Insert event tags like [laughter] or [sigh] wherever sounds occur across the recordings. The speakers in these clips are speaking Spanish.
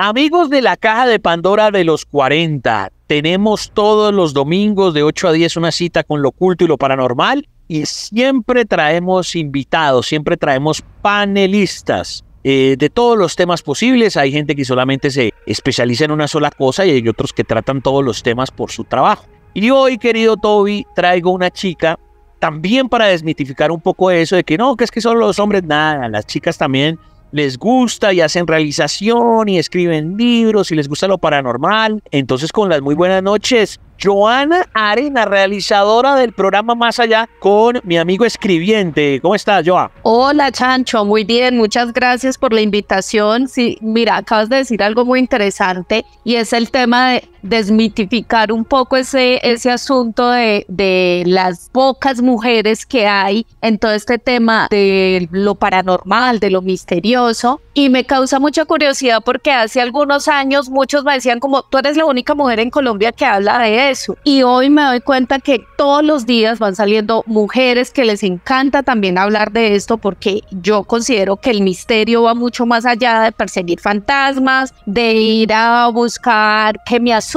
Amigos de la caja de Pandora de los 40, tenemos todos los domingos de 8 a 10 una cita con lo oculto y lo paranormal y siempre traemos invitados, siempre traemos panelistas. Eh, de todos los temas posibles, hay gente que solamente se especializa en una sola cosa y hay otros que tratan todos los temas por su trabajo. Y hoy, querido Toby, traigo una chica también para desmitificar un poco eso de que no, que es que solo los hombres, nada, las chicas también les gusta y hacen realización y escriben libros y les gusta lo paranormal. Entonces con las muy buenas noches, Joana Arena, realizadora del programa Más Allá, con mi amigo escribiente. ¿Cómo estás, Joa? Hola, Chancho. Muy bien. Muchas gracias por la invitación. Sí, mira, acabas de decir algo muy interesante y es el tema de desmitificar un poco ese, ese asunto de, de las pocas mujeres que hay en todo este tema de lo paranormal, de lo misterioso. Y me causa mucha curiosidad porque hace algunos años muchos me decían como, tú eres la única mujer en Colombia que habla de eso. Y hoy me doy cuenta que todos los días van saliendo mujeres que les encanta también hablar de esto porque yo considero que el misterio va mucho más allá de perseguir fantasmas, de ir a buscar que me asusten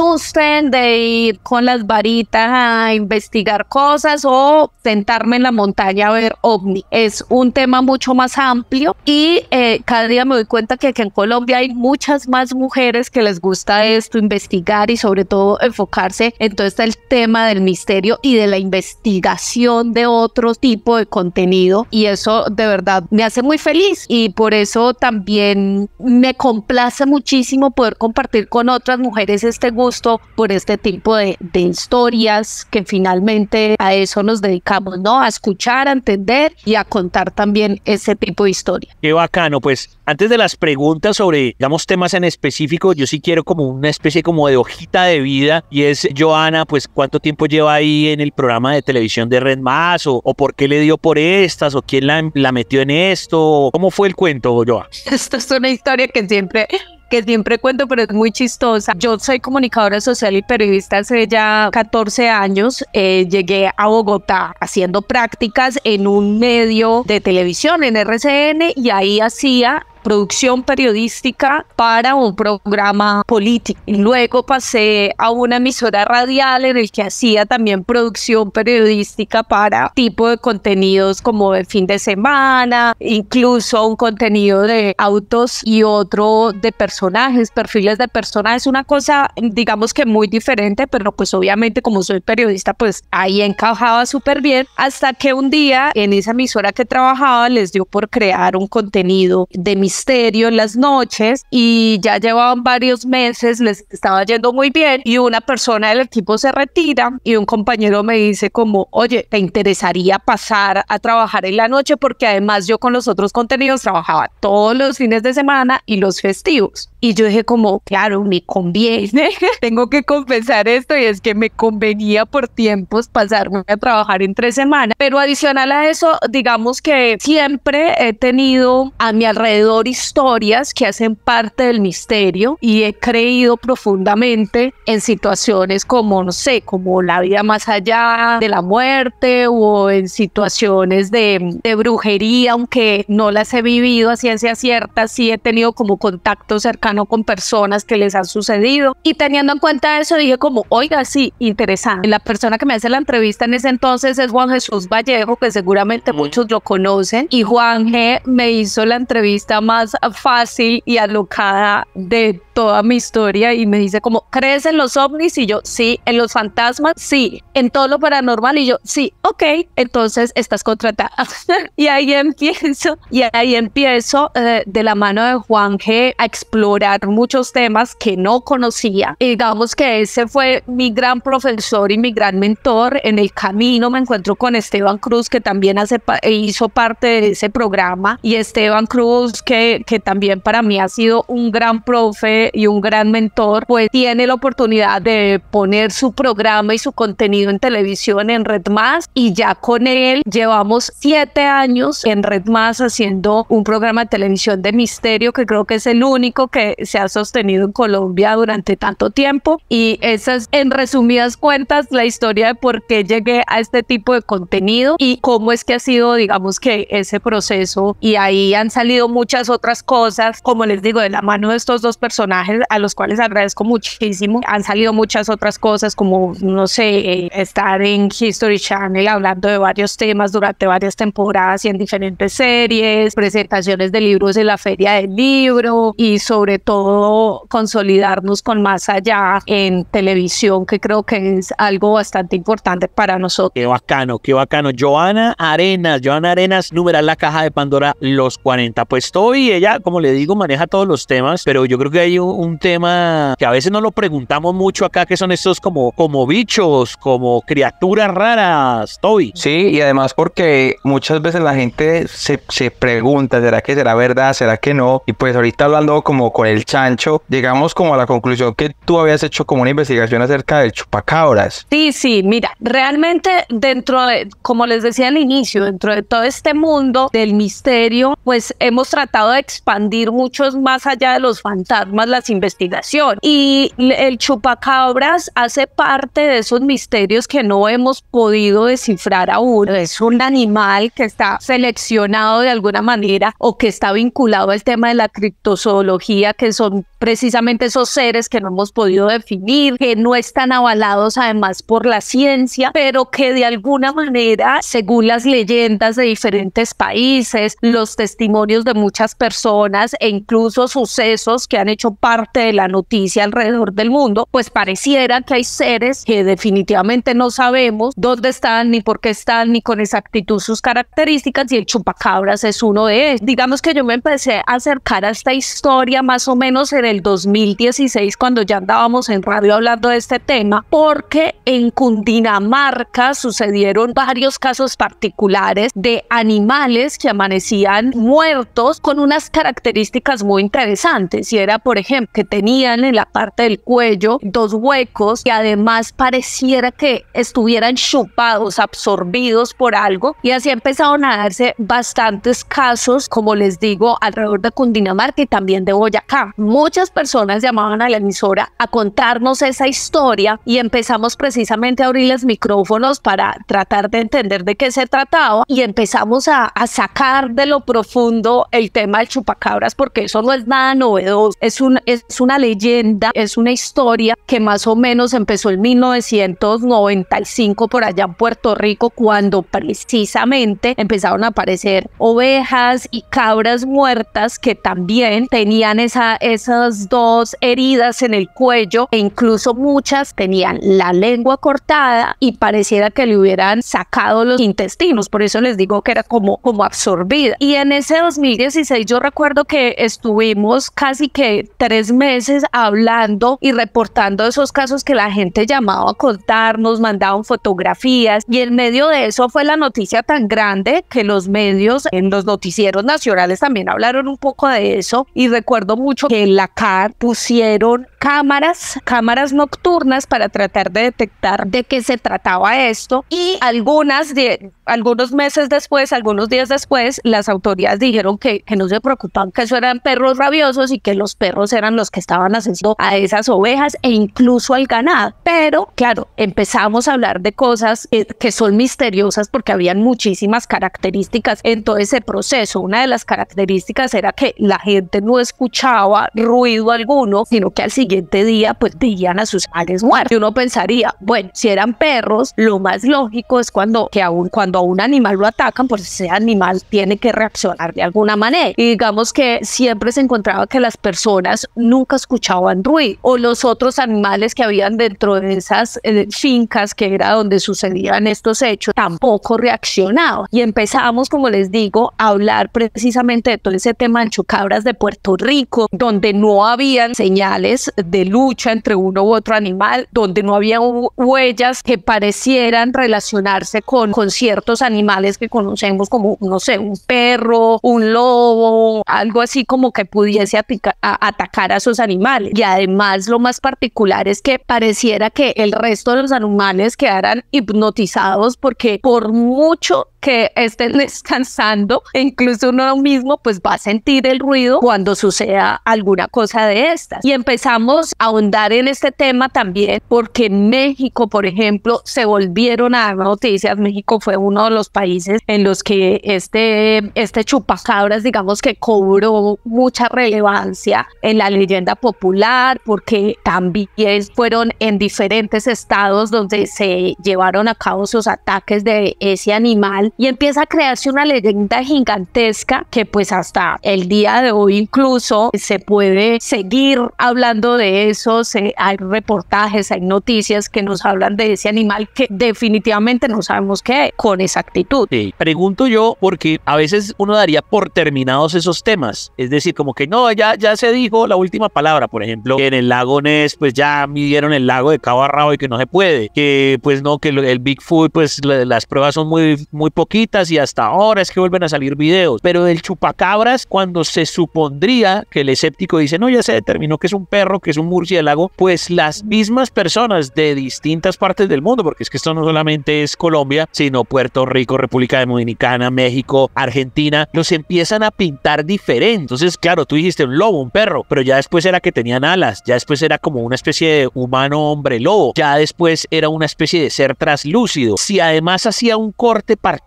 de ir con las varitas a investigar cosas o sentarme en la montaña a ver ovni. Es un tema mucho más amplio y eh, cada día me doy cuenta que aquí en Colombia hay muchas más mujeres que les gusta esto, investigar y sobre todo enfocarse en todo este el tema del misterio y de la investigación de otro tipo de contenido y eso de verdad me hace muy feliz y por eso también me complace muchísimo poder compartir con otras mujeres este gusto por este tipo de, historias que finalmente a eso nos dedicamos, ¿no? A escuchar, a entender y a contar también ese tipo de historia. Qué bacano, pues antes de las preguntas sobre, digamos, temas en específico, yo sí quiero como una especie como de hojita de vida y es, Joana, pues cuánto tiempo lleva ahí en el programa de televisión de Red Más o, o por qué le dio por estas o quién la, la metió en esto, cómo fue el cuento, Joa [laughs] Esta es una historia que siempre que siempre cuento, pero es muy chistosa. Yo soy comunicadora social y periodista hace ya 14 años. Eh, llegué a Bogotá haciendo prácticas en un medio de televisión, en RCN, y ahí hacía producción periodística para un programa político. Y luego pasé a una emisora radial en el que hacía también producción periodística para tipo de contenidos como de fin de semana, incluso un contenido de autos y otro de personajes, perfiles de personajes, una cosa digamos que muy diferente, pero pues obviamente como soy periodista pues ahí encajaba súper bien hasta que un día en esa emisora que trabajaba les dio por crear un contenido de mis estéreo en las noches y ya llevaban varios meses, les estaba yendo muy bien y una persona del equipo se retira y un compañero me dice como, oye, ¿te interesaría pasar a trabajar en la noche? Porque además yo con los otros contenidos trabajaba todos los fines de semana y los festivos. Y yo dije como, claro, me conviene, [laughs] tengo que confesar esto y es que me convenía por tiempos pasarme a trabajar en tres semanas. Pero adicional a eso, digamos que siempre he tenido a mi alrededor historias que hacen parte del misterio y he creído profundamente en situaciones como, no sé, como la vida más allá de la muerte o en situaciones de, brujería, aunque no las he vivido a ciencia cierta, sí he tenido como contacto cercano con personas que les han sucedido y teniendo en cuenta eso dije como, oiga, sí, interesante. La persona que me hace la entrevista en ese entonces es Juan Jesús Vallejo, que seguramente muchos lo conocen y Juan G me hizo la entrevista más fácil y alocada de toda mi historia y me dice como, ¿crees en los ovnis? Y yo, sí, en los fantasmas, sí, en todo lo paranormal. Y yo, sí, ok, entonces estás contratada. [laughs] y ahí empiezo, y ahí empiezo eh, de la mano de Juan G a explorar muchos temas que no conocía. Y digamos que ese fue mi gran profesor y mi gran mentor. En el camino me encuentro con Esteban Cruz, que también hace, hizo parte de ese programa, y Esteban Cruz, que que, también para mí ha sido un gran profe y un gran mentor, pues tiene la oportunidad de poner su programa y su contenido en televisión en Red Más y ya con él llevamos siete años en Red Más haciendo un programa de televisión de misterio que creo que es el único que se ha sostenido en Colombia durante tanto tiempo y esa es en resumidas cuentas la historia de por qué llegué a este tipo de contenido y cómo es que ha sido digamos que ese proceso y ahí han salido muchas otras cosas. Como les digo, de la mano de estos dos personajes, a los cuales agradezco muchísimo, han salido muchas otras cosas, como, no sé, eh, estar en History Channel hablando de varios temas durante varias temporadas y en diferentes series, presentaciones de libros en la Feria del Libro y sobre todo consolidarnos con más allá en televisión, que creo que es algo bastante importante para nosotros. Qué bacano, qué bacano. Joana Arenas, Joana Arenas, en la caja de Pandora, los 40. Pues estoy y ella, como le digo, maneja todos los temas, pero yo creo que hay un, tema que a veces no lo preguntamos mucho acá, que son estos como, como bichos, como criaturas raras, Toby. Sí, y además porque muchas veces la gente se, se pregunta, ¿será que será verdad? ¿Será que no? Y pues ahorita hablando como con el chancho, llegamos como a la conclusión que tú habías hecho como una investigación acerca del chupacabras. Sí, sí, mira, realmente dentro de, como les decía al inicio, dentro de todo este mundo del misterio, pues hemos tratado expandir mucho más allá de los fantasmas las investigaciones. Y el chupacabras hace parte de esos misterios que no hemos podido descifrar aún. Es un animal que está seleccionado de alguna manera o que está vinculado al tema de la criptozoología, que son precisamente esos seres que no hemos podido definir, que no están avalados además por la ciencia, pero que de alguna manera, según las leyendas de diferentes países, los testimonios de muchas personas e incluso sucesos que han hecho parte de la noticia alrededor del mundo, pues pareciera que hay seres que definitivamente no sabemos dónde están, ni por qué están, ni con exactitud sus características, y el chupacabras es uno de ellos. Digamos que yo me empecé a acercar a esta historia más o menos en el 2016, cuando ya andábamos en radio hablando de este tema, porque en Cundinamarca sucedieron varios casos particulares de animales que amanecían muertos con un unas características muy interesantes y era, por ejemplo, que tenían en la parte del cuello dos huecos que además pareciera que estuvieran chupados, absorbidos por algo y así empezaron a darse bastantes casos, como les digo, alrededor de Cundinamarca y también de Boyacá. Muchas personas llamaban a la emisora a contarnos esa historia y empezamos precisamente a abrirles micrófonos para tratar de entender de qué se trataba y empezamos a, a sacar de lo profundo el tema el chupacabras porque eso no es nada novedoso. Es, un, es una leyenda, es una historia que más o menos empezó en 1995 por allá en Puerto Rico cuando precisamente empezaron a aparecer ovejas y cabras muertas que también tenían esa, esas dos heridas en el cuello e incluso muchas tenían la lengua cortada y pareciera que le hubieran sacado los intestinos. Por eso les digo que era como, como absorbida. Y en ese 2016 y yo recuerdo que estuvimos casi que tres meses hablando y reportando esos casos que la gente llamaba a contarnos, mandaban fotografías y en medio de eso fue la noticia tan grande que los medios en los noticieros nacionales también hablaron un poco de eso y recuerdo mucho que en la CAR pusieron cámaras, cámaras nocturnas para tratar de detectar de qué se trataba esto y algunas de, algunos meses después, algunos días después, las autoridades dijeron que, que se preocupaban que eso eran perros rabiosos y que los perros eran los que estaban Haciendo a esas ovejas e incluso al ganado. Pero claro, empezamos a hablar de cosas eh, que son misteriosas porque habían muchísimas características en todo ese proceso. Una de las características era que la gente no escuchaba ruido alguno, sino que al siguiente día pues veían a sus padres muertos. Y uno pensaría, bueno, si eran perros, lo más lógico es cuando, que a cuando a un animal lo atacan, pues ese animal tiene que reaccionar de alguna manera. Y digamos que siempre se encontraba que las personas nunca escuchaban ruido o los otros animales que habían dentro de esas eh, fincas que era donde sucedían estos hechos tampoco reaccionaban. Y empezamos, como les digo, a hablar precisamente de todo ese tema de de Puerto Rico, donde no habían señales de lucha entre uno u otro animal, donde no había huellas que parecieran relacionarse con, con ciertos animales que conocemos como, no sé, un perro, un lobo, algo así como que pudiese atacar a sus animales. Y además lo más particular es que pareciera que el resto de los animales quedaran hipnotizados porque por mucho que estén descansando, e incluso uno mismo pues va a sentir el ruido cuando suceda alguna cosa de estas. Y empezamos a ahondar en este tema también porque en México, por ejemplo, se volvieron a dar noticias. México fue uno de los países en los que este, este chupacabras, digamos que cobró mucha relevancia en la leyenda popular porque también fueron en diferentes estados donde se llevaron a cabo sus ataques de ese animal y empieza a crearse una leyenda gigantesca que pues hasta el día de hoy incluso se puede seguir hablando de eso, hay reportajes, hay noticias que nos hablan de ese animal que definitivamente no sabemos qué con exactitud. Sí, pregunto yo porque a veces uno daría por terminados esos temas, es decir, como que no, ya, ya se dijo la última palabra, por ejemplo, en el lago Ness pues ya midieron el lago de Cabo y que no se puede, que pues no, que el Bigfoot pues las pruebas son muy, muy poquitas y hasta ahora es que vuelven a salir videos. Pero del chupacabras, cuando se supondría que el escéptico dice, no, ya se determinó que es un perro, que es un murciélago, pues las mismas personas de distintas partes del mundo, porque es que esto no solamente es Colombia, sino Puerto Rico, República Dominicana, México, Argentina, los empiezan a pintar diferente. Entonces, claro, tú dijiste un lobo, un perro, pero ya después era que tenían alas, ya después era como una especie de humano hombre lobo, ya después era una especie de ser traslúcido. Si además hacía un corte particular,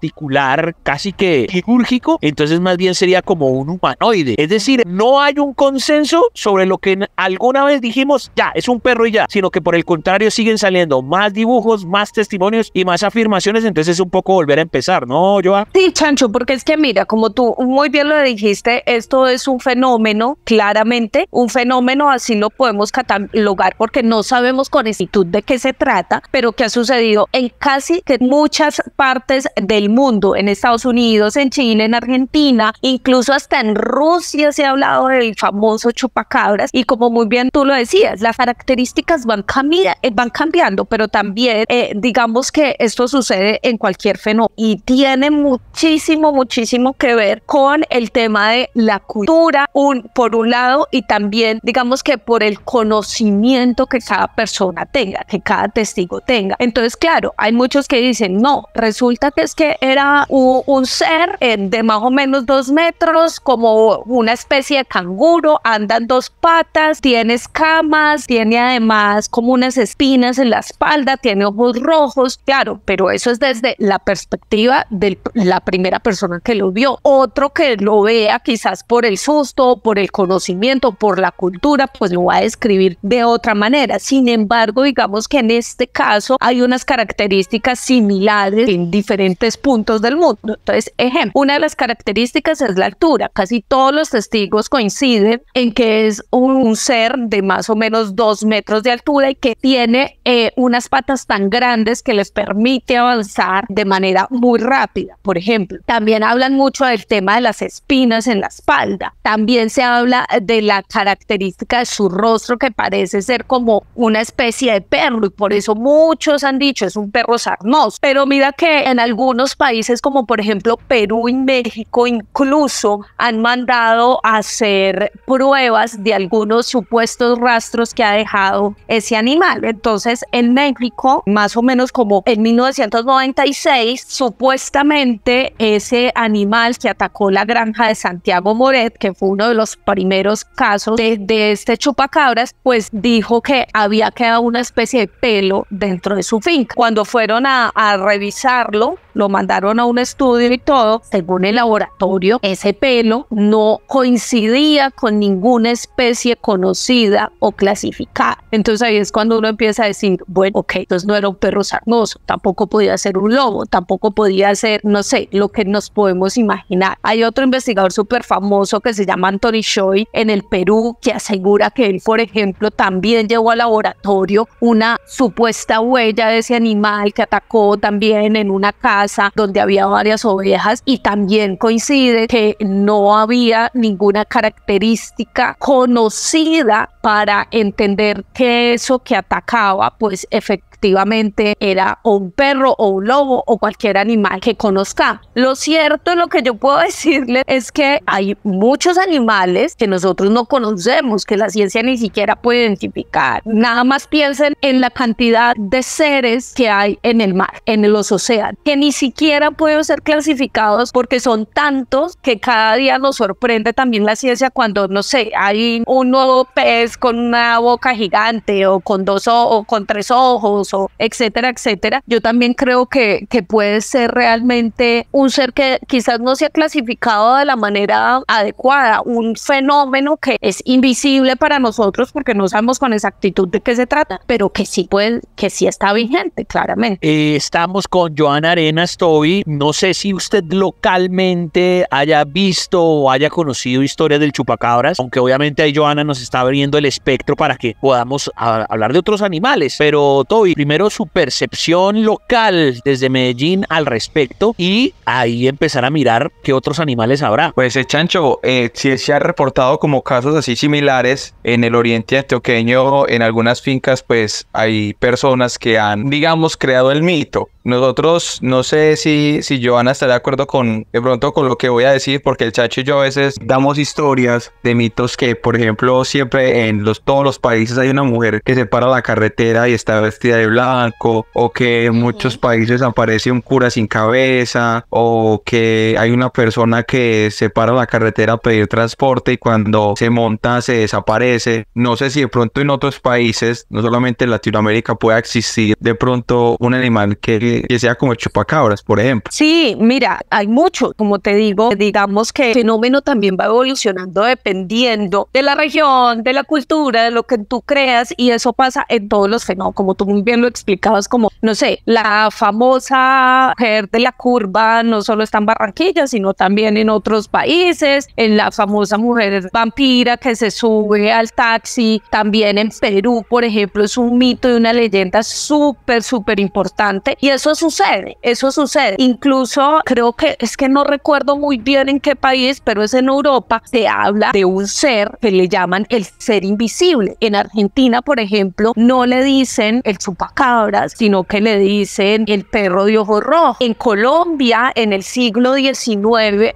casi que quirúrgico, entonces más bien sería como un humanoide. Es decir, no hay un consenso sobre lo que alguna vez dijimos, ya, es un perro y ya, sino que por el contrario siguen saliendo más dibujos, más testimonios y más afirmaciones, entonces es un poco volver a empezar, ¿no, Joa? Sí, Chancho, porque es que mira, como tú muy bien lo dijiste, esto es un fenómeno, claramente, un fenómeno así lo podemos catalogar porque no sabemos con exactitud de qué se trata, pero que ha sucedido en casi que muchas partes del mundo, en Estados Unidos, en China, en Argentina, incluso hasta en Rusia se ha hablado del famoso chupacabras y como muy bien tú lo decías, las características van, eh, van cambiando, pero también eh, digamos que esto sucede en cualquier fenómeno y tiene muchísimo, muchísimo que ver con el tema de la cultura, por un lado, y también digamos que por el conocimiento que cada persona tenga, que cada testigo tenga. Entonces, claro, hay muchos que dicen, no, resulta que es que era un, ser eh, de más o menos dos metros, como una especie de canguro, anda en dos patas, tiene escamas, tiene además como unas espinas en la espalda, tiene ojos rojos, claro, pero eso es desde la perspectiva de la primera persona que lo vio. Otro que lo vea quizás por el susto, por el conocimiento, por la cultura, pues lo va a describir de otra manera. Sin embargo, digamos que en este caso hay unas características similares en diferentes puntos puntos del mundo. Entonces, ejemplo, una de las características es la altura. Casi todos los testigos coinciden en que es un, ser de más o menos dos metros de altura y que tiene eh, unas patas tan grandes que les permite avanzar de manera muy rápida, por ejemplo. También hablan mucho del tema de las espinas en la espalda. También se habla de la característica de su rostro que parece ser como una especie de perro y por eso muchos han dicho es un perro sarnoso. Pero mira que en algunos países como por ejemplo Perú y México incluso han mandado a hacer pruebas de algunos supuestos rastros que ha dejado ese animal. Entonces en México, más o menos como en 1996, supuestamente ese animal que atacó la granja de Santiago Moret, que fue uno de los primeros casos de, este chupacabras, pues dijo que había quedado una especie de pelo dentro de su finca. Cuando fueron a, a revisarlo, lo mandaron a un estudio y todo, según el laboratorio, ese pelo no coincidía con ninguna especie conocida o clasificada. Entonces ahí es cuando uno empieza a decir, bueno, ok, entonces no era un perro sarnoso, tampoco podía ser un lobo, tampoco podía ser, no sé, lo que nos podemos imaginar. Hay otro investigador súper famoso que se llama Anthony Choi en el Perú, que asegura que él, por ejemplo, también llevó al laboratorio una supuesta huella de ese animal que atacó también en una casa donde había varias ovejas y también coincide que no había ninguna característica conocida para entender que eso que atacaba pues efectivamente era un perro o un lobo o cualquier animal que conozca. Lo cierto, lo que yo puedo [laughs] decirle es que hay muchos animales que nosotros no conocemos, que la ciencia ni siquiera puede identificar. Nada más piensen en la cantidad de seres que hay en el mar, en los océanos, que ni siquiera pueden ser clasificados porque son tantos que cada día nos sorprende también la ciencia cuando, no sé, hay un nuevo pez con una boca gigante o con dos o con tres ojos etcétera, etcétera, yo también creo que, que puede ser realmente un ser que quizás no se ha clasificado de la manera adecuada, un fenómeno que es invisible para nosotros porque no sabemos con exactitud de qué se trata, pero que sí puede, que sí está vigente, claramente. Eh, estamos con Joana Arenas Toby. No sé si usted localmente haya visto o haya conocido historias del chupacabras, aunque obviamente ahí Joana nos está abriendo el espectro para que podamos hablar de otros animales. Pero Toby, primero su percepción local desde Medellín al respecto y ahí empezar a mirar qué otros animales habrá. Pues el eh, Chancho, eh, si se ha reportado como casos así similares en el oriente antioqueño, en algunas fincas, pues hay personas que han, digamos, creado el mito. Nosotros, no sé si, si a estará de acuerdo con, de pronto, con lo que voy a decir, porque el Chacho y yo a veces damos historias de mitos que, por ejemplo, siempre en los, todos los países hay una mujer que se para la carretera y está vestida de blanco, o que en muchos países aparece un cura sin cabeza, o que hay una persona que se para la carretera a pedir transporte y cuando se monta se desaparece. No sé si de pronto en otros países, no solamente en Latinoamérica, pueda existir de pronto un animal que, que sea como chupacabras, por ejemplo. Sí, mira, hay mucho, como te digo, digamos que el fenómeno también va evolucionando dependiendo de la región, de la cultura, de lo que tú creas y eso pasa en todos los fenómenos, como tú muy bien lo explicabas como, no sé, la famosa mujer de la curva no solo está en Barranquilla, sino también en otros países, en la famosa mujer vampira que se sube al taxi, también en Perú, por ejemplo, es un mito y una leyenda súper, súper importante. Y eso sucede, eso sucede. Incluso creo que es que no recuerdo muy bien en qué país, pero es en Europa, se habla de un ser que le llaman el ser invisible. En Argentina, por ejemplo, no le dicen el super cabras sino que le dicen el perro de ojo rojo. En Colombia, en el siglo XIX,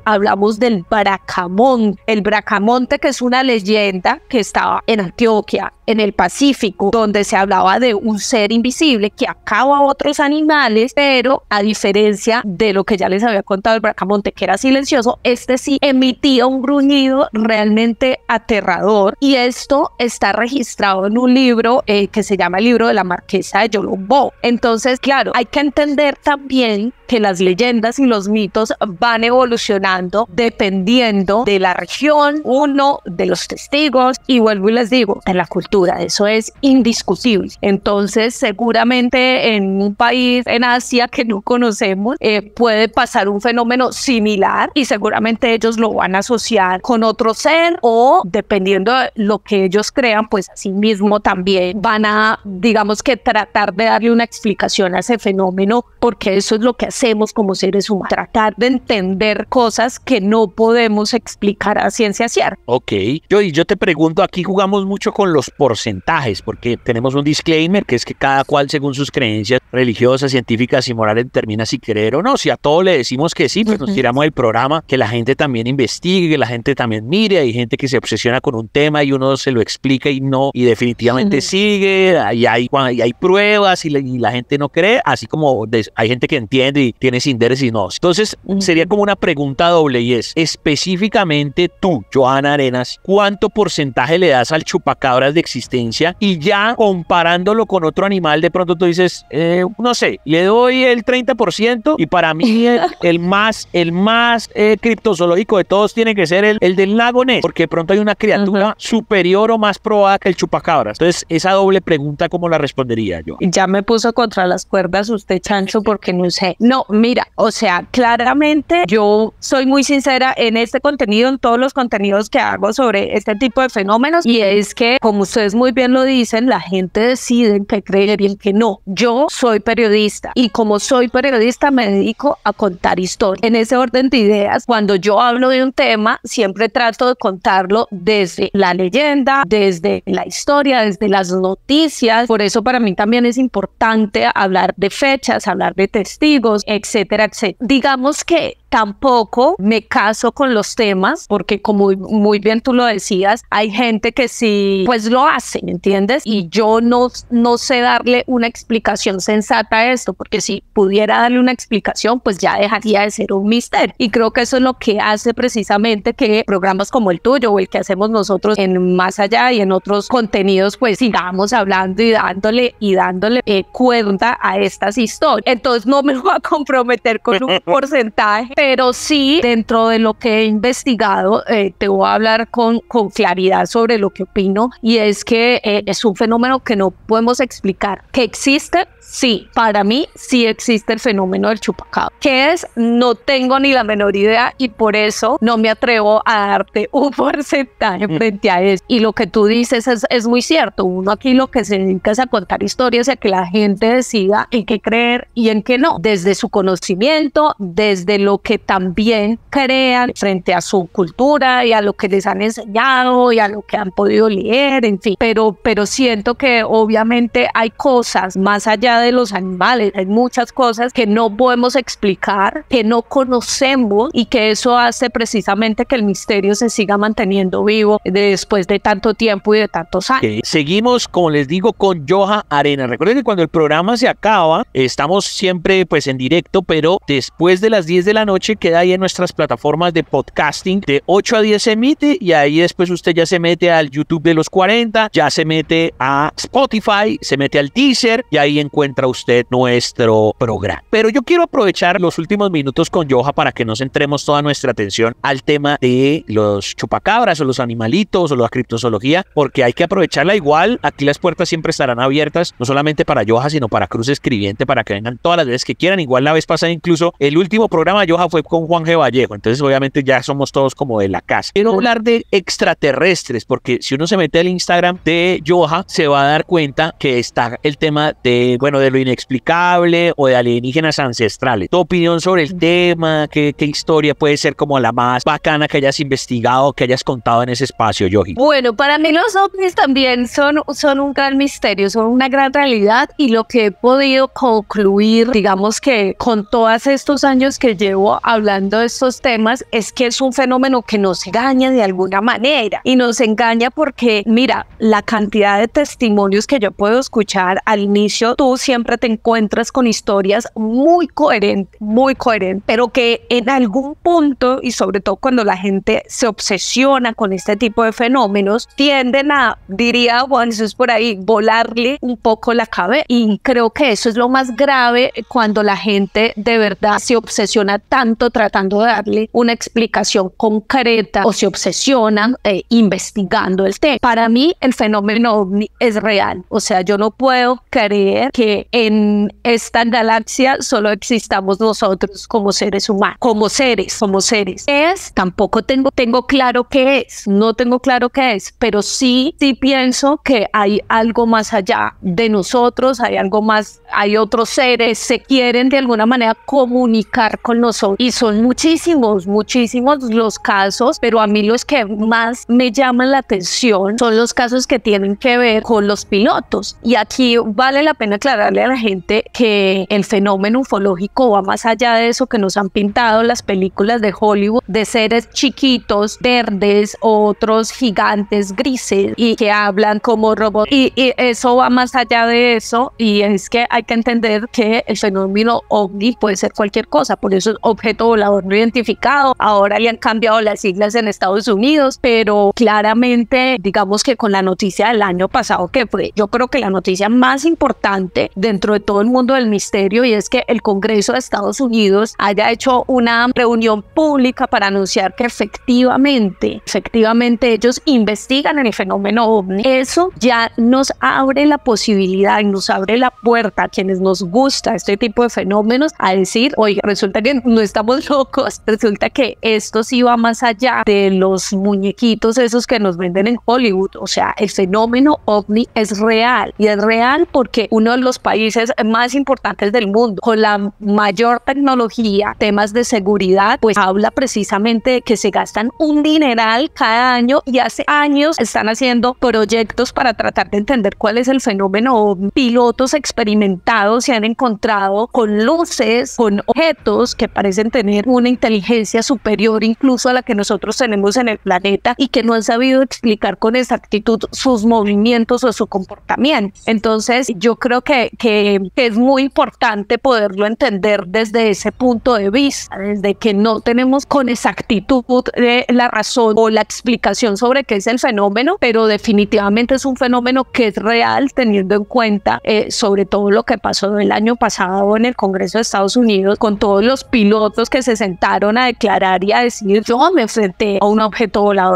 hablamos del Bracamonte. el bracamonte que es una leyenda que estaba en Antioquia, en el Pacífico, donde se hablaba de un ser invisible que acaba a otros animales, pero a diferencia de lo que ya les había contado el bracamonte, que era silencioso, este sí emitía un gruñido realmente aterrador y esto está registrado en un libro eh, que se llama el libro de la marquesa de Yolombo. Entonces, claro, hay que entender también que las leyendas y los mitos van evolucionando dependiendo de la región, uno, de los testigos y vuelvo y les digo, en la cultura. Eso es indiscutible. Entonces, seguramente en un país en Asia que no conocemos eh, puede pasar un fenómeno similar y seguramente ellos lo van a asociar con otro ser o dependiendo de lo que ellos crean, pues así mismo también van a, digamos que tratar de darle una explicación a ese fenómeno porque eso es lo que hacemos como seres humanos, tratar de entender cosas que no podemos explicar a ciencia cierta. Ok, yo, yo te pregunto, aquí jugamos mucho con los porcentajes, porque tenemos un disclaimer que es que cada cual según sus creencias religiosas, científicas y morales determina si creer o no. Si a todos le decimos que sí, pues nos tiramos el programa, que la gente también investigue, que la gente también mire, hay gente que se obsesiona con un tema y uno se lo explica y no, y definitivamente sigue, ahí hay, hay pruebas y, la gente no cree, así como hay gente que entiende tiene tienes interés y no. Entonces, sería como una pregunta doble y es, específicamente tú, Joana Arenas, ¿cuánto porcentaje le das al chupacabras de existencia? Y ya comparándolo con otro animal, de pronto tú dices, eh, no sé, le doy el 30% y para mí [laughs] el, más, el más eh, criptozoológico de todos tiene que ser el, del lago Ness, porque de pronto hay una criatura superior o más probada que el chupacabras. Entonces, esa doble pregunta, ¿cómo la respondería yo? Ya me puso contra las cuerdas usted, Chancho, porque no sé. No no, mira, o sea, claramente yo soy muy sincera en este contenido, en todos los contenidos que hago sobre este tipo de fenómenos, y es que, como ustedes muy bien lo dicen, la gente decide en qué creer y en qué no. Yo soy periodista y como soy periodista me dedico a contar historias. En ese orden de ideas, cuando yo hablo de un tema, siempre trato de contarlo desde la leyenda, desde la historia, desde las noticias. Por eso para mí también es importante hablar de fechas, hablar de testigos, etcétera, etcétera. Digamos que tampoco me caso con los temas, porque como muy bien tú lo decías, hay gente que sí, pues lo hace, ¿me entiendes? Y yo no, no sé darle una explicación sensata a esto, porque si pudiera darle una explicación, pues ya dejaría de ser un misterio. Y creo que eso es lo que hace precisamente que programas como el tuyo o el que hacemos nosotros en Más Allá y en otros contenidos, pues sigamos hablando y dándole y dándole eh, cuenta a estas historias. Entonces no me voy a comprometer con un [laughs] porcentaje pero sí dentro de lo que he investigado, eh, te voy a hablar con, claridad sobre lo que opino y es que eh, es un fenómeno que no podemos explicar, que existe, sí, para mí sí existe el fenómeno del chupacabra. ¿Qué es? No tengo ni la menor idea y por eso no me atrevo a darte [laughs] un porcentaje mm. frente a eso. Y lo que tú dices es, es muy cierto. Uno aquí lo que se dedica es a contar historias y a que la gente decida en qué creer y en qué no, desde su conocimiento, desde lo que también crean frente a su cultura y a lo que les han enseñado y a lo que han podido leer, en fin. Pero, pero siento que obviamente hay cosas más allá de los animales. Hay muchas cosas que no podemos explicar, que no conocemos y que eso hace precisamente que el misterio se siga manteniendo vivo después de tanto tiempo y de tantos años. Seguimos, como les digo, con Joja Arena. Recuerden que cuando el programa se acaba, estamos siempre pues en directo, pero después de las 10 de la noche queda ahí en nuestras plataformas de podcasting. De 8 a 10 se emite y ahí después usted ya se mete al YouTube de los 40, ya se mete a Spotify, se mete al teaser y ahí encuentra entra usted nuestro programa. Pero yo quiero aprovechar los últimos minutos con Yoja para que nos centremos toda nuestra atención al tema de los chupacabras o los animalitos o la criptozoología, porque hay que aprovecharla igual. Aquí las puertas siempre estarán abiertas, no solamente para Yoja, sino para Cruz Escribiente, para que vengan todas las veces que quieran. Igual la vez pasada incluso el último programa de Yoja fue con Juan G. Vallejo, entonces obviamente ya somos todos como de la casa. Quiero hablar de extraterrestres, porque si uno se mete al Instagram de Yoja, se va a dar cuenta que está el tema de, bueno, de lo inexplicable o de alienígenas ancestrales. Tu opinión sobre el tema, qué, historia puede ser como la más bacana que hayas investigado, que hayas contado en ese espacio, Yogi. Bueno, para mí los ovnis también son, son un gran misterio, son una gran realidad y lo que he podido concluir, digamos que con todos estos años que llevo hablando de estos temas, es que es un fenómeno que nos engaña de alguna manera y nos engaña porque, mira, la cantidad de testimonios que yo puedo escuchar al inicio, tú siempre te encuentras con historias muy coherentes, muy coherentes, pero que en algún punto, y sobre todo cuando la gente se obsesiona con este tipo de fenómenos, tienden a, diría Juan es por ahí, volarle un poco la cabeza. Y creo que eso es lo más grave cuando la gente de verdad se obsesiona tanto tratando de darle una explicación concreta o se obsesiona eh, investigando el tema. Para mí, el fenómeno ovni es real. O sea, yo no puedo creer que en esta galaxia solo existamos nosotros como seres humanos, como seres, como seres. es? Tampoco tengo, tengo claro qué es, no tengo claro qué es, pero sí, sí pienso que hay algo más allá de nosotros, hay algo más, hay otros seres, se quieren de alguna manera comunicar con nosotros y son muchísimos, muchísimos los casos, pero a mí los que más me llaman la atención son los casos que tienen que ver con los pilotos y aquí vale la pena aclarar darle a la gente que el fenómeno ufológico va más allá de eso que nos han pintado las películas de Hollywood, de seres chiquitos, verdes, otros gigantes grises y que hablan como robots. Y, y eso va más allá de eso y es que hay que entender que el fenómeno ovni puede ser cualquier cosa, por eso es objeto volador no identificado. Ahora le han cambiado las siglas en Estados Unidos, pero claramente digamos que con la noticia del año pasado que fue, yo creo que la noticia más importante dentro de todo el mundo del misterio y es que el Congreso de Estados Unidos haya hecho una reunión pública para anunciar que efectivamente, efectivamente ellos investigan el fenómeno ovni. Eso ya nos abre la posibilidad y nos abre la puerta a quienes nos gusta este tipo de fenómenos a decir, oye resulta que no estamos [laughs] locos, resulta que esto sí va más allá de los muñequitos esos que nos venden en Hollywood. O sea, el fenómeno ovni es real y es real porque uno de los países más importantes del mundo, con la mayor tecnología, temas de seguridad, pues habla precisamente de que se gastan un dineral cada año y hace años están haciendo proyectos para tratar de entender cuál es el fenómeno. Pilotos experimentados se han encontrado con luces, con objetos que parecen tener una inteligencia superior incluso a la que nosotros tenemos en el planeta y que no han sabido explicar con exactitud sus movimientos o su comportamiento. Entonces yo creo que que, es muy importante poderlo entender desde ese punto de vista, desde que no tenemos con exactitud eh, la razón o la explicación sobre qué es el fenómeno, pero definitivamente es un fenómeno que es real teniendo en cuenta eh, sobre todo lo que pasó el año pasado en el Congreso de Estados Unidos con todos los pilotos que se sentaron a declarar y a decir yo me enfrenté a un objeto volador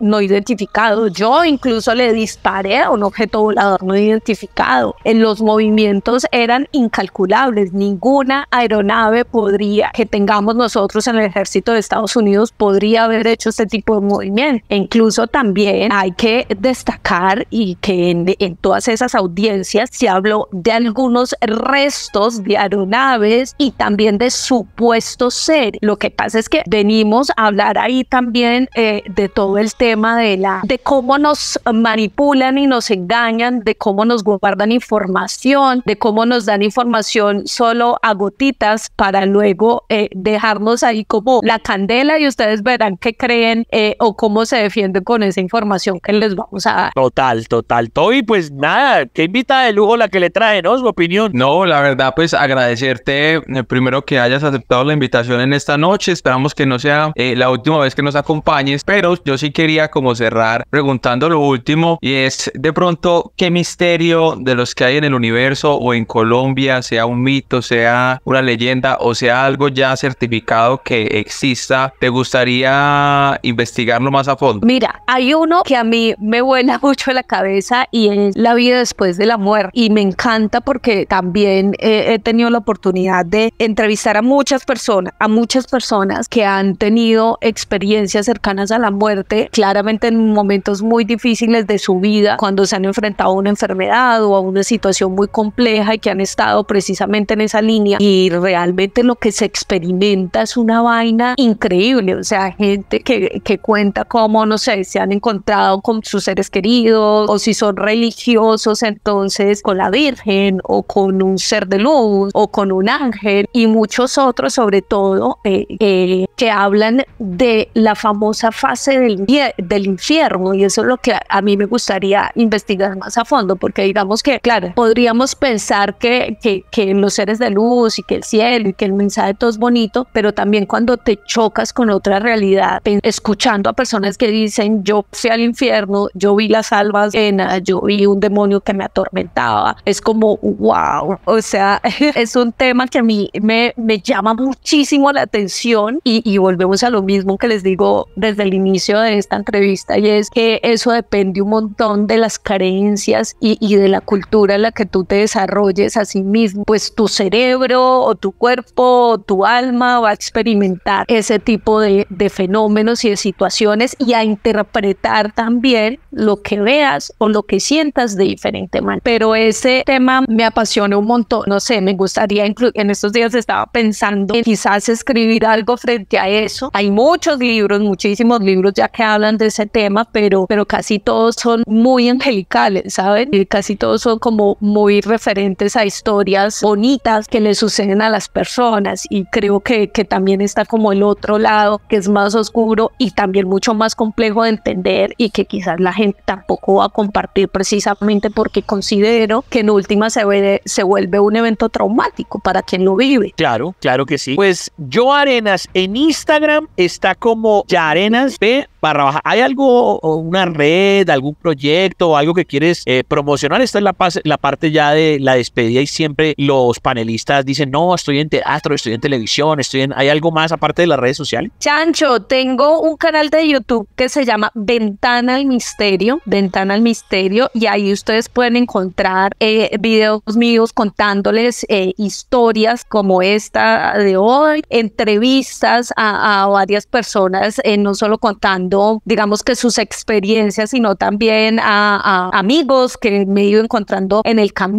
no identificado, yo incluso le disparé a un objeto volador no identificado. En los movimientos movimientos eran incalculables. Ninguna aeronave podría, que tengamos nosotros en el ejército de Estados Unidos, podría haber hecho este tipo de movimiento. E incluso también hay que destacar y que en, todas esas audiencias se habló de algunos restos de aeronaves y también de supuestos ser. Lo que pasa es que venimos a hablar ahí también eh, de todo el tema de la de cómo nos manipulan y nos engañan, de cómo nos guardan información de cómo nos dan información solo a gotitas para luego eh, dejarnos ahí como la candela y ustedes verán qué creen eh, o cómo se defienden con esa información que les vamos a dar. Total, total. Toby, pues nada, qué invita de lujo la que le trae, ¿no? Su opinión. No, la verdad, pues agradecerte eh, primero que hayas aceptado la invitación en esta noche. Esperamos que no sea la última vez que nos acompañes, pero yo sí quería como cerrar preguntando lo último y es de pronto qué misterio de los que hay en el universo o en Colombia, sea un mito, sea una leyenda o sea algo ya certificado que exista, ¿te gustaría investigarlo más a fondo? Mira, hay uno que a mí me vuela [laughs] mucho la cabeza y es la vida después de la muerte y me encanta porque también eh, he, tenido la oportunidad de entrevistar a muchas personas, a muchas personas que han tenido experiencias cercanas a la muerte, claramente en momentos muy difíciles de su vida, cuando se han enfrentado a una enfermedad o a una situación muy muy compleja y que han estado precisamente en esa línea y realmente lo que se experimenta es una vaina increíble, o sea, gente que, que cuenta cómo, no sé, se han encontrado con sus seres queridos o si son religiosos, entonces con la Virgen o con un ser de luz o con un ángel y muchos otros sobre todo eh, eh, que hablan de la famosa fase del, del infierno y eso es lo que a mí me gustaría investigar más a fondo porque digamos que, claro, podría podríamos pensar que, que, los seres de luz y que el cielo y que el mensaje todo es bonito, pero también cuando te chocas con otra realidad, escuchando a personas que dicen yo fui al infierno, yo vi las almas llenas, yo vi un demonio que me atormentaba, es como wow, o sea, [laughs] es un tema que a mí me, me llama muchísimo la atención y, volvemos a lo mismo que les digo desde el inicio de esta entrevista y es que eso depende un montón de las carencias y de la cultura en la que tú te desarrolles a sí mismo, pues tu cerebro o tu cuerpo o tu alma va a experimentar ese tipo de, fenómenos y de situaciones y a interpretar también lo que veas o lo que sientas de diferente manera. Pero ese tema me apasiona un montón, no sé, me gustaría incluir, en estos días estaba pensando en quizás escribir algo frente a eso. Hay muchos libros, muchísimos libros ya que hablan de ese tema, pero, pero casi todos son muy angelicales, ¿saben? Y casi todos son como muy referentes a historias bonitas que le suceden a las personas y creo que, también está como el otro lado que es más oscuro y también mucho más complejo de entender y que quizás la gente tampoco va a compartir precisamente porque considero que en última se, ve, se vuelve un evento traumático para quien lo vive. Claro, claro que sí. Pues yo Arenas en Instagram está como ya Arenas B barra baja. ¿Hay algo, una red, algún proyecto, o algo que quieres eh, promocionar? Esta es la, la parte ya de la despedida y siempre los panelistas dicen, no, estoy en teatro, estoy en televisión, estoy en... ¿Hay algo más aparte de las redes sociales? Chancho, tengo un canal de YouTube que se llama Ventana al Misterio, Ventana al Misterio, y ahí ustedes pueden encontrar eh, videos míos contándoles eh, historias como esta de hoy, entrevistas a, varias personas, eh, no solo contando, digamos que sus experiencias, sino también a, a amigos que me he ido encontrando en el camino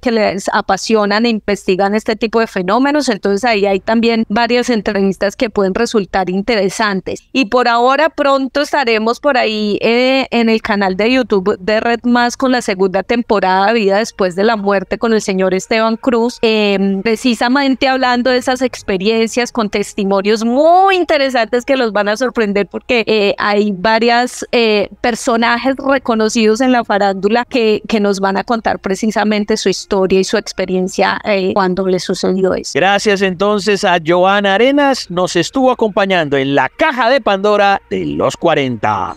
que les apasionan e investigan este tipo de fenómenos. Entonces ahí hay también varias entrevistas que pueden resultar interesantes. Y por ahora pronto estaremos por ahí eh, en el canal de YouTube de Red Más con la segunda temporada Vida después de la muerte con el señor Esteban Cruz, em, precisamente hablando de esas experiencias con testimonios muy interesantes que los van a sorprender porque eh, hay varias eh, personajes reconocidos en la farándula que nos van a contar precisamente su historia y su experiencia eh, cuando le sucedió eso. Gracias entonces a Joana Arenas, nos estuvo acompañando en la caja de Pandora de los 40.